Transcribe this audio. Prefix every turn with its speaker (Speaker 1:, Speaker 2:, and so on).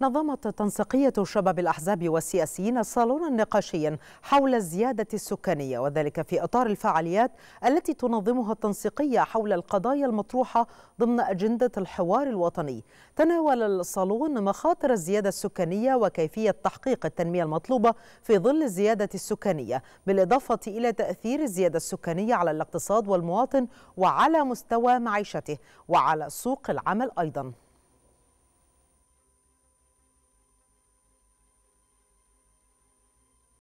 Speaker 1: نظمت تنسيقية شباب الأحزاب والسياسيين صالونا نقاشيا حول الزيادة السكانية وذلك في إطار الفعاليات التي تنظمها التنسيقية حول القضايا المطروحة ضمن أجندة الحوار الوطني تناول الصالون مخاطر الزيادة السكانية وكيفية تحقيق التنمية المطلوبة في ظل الزيادة السكانية بالإضافة إلى تأثير الزيادة السكانية على الاقتصاد والمواطن وعلى مستوى معيشته وعلى سوق العمل أيضاً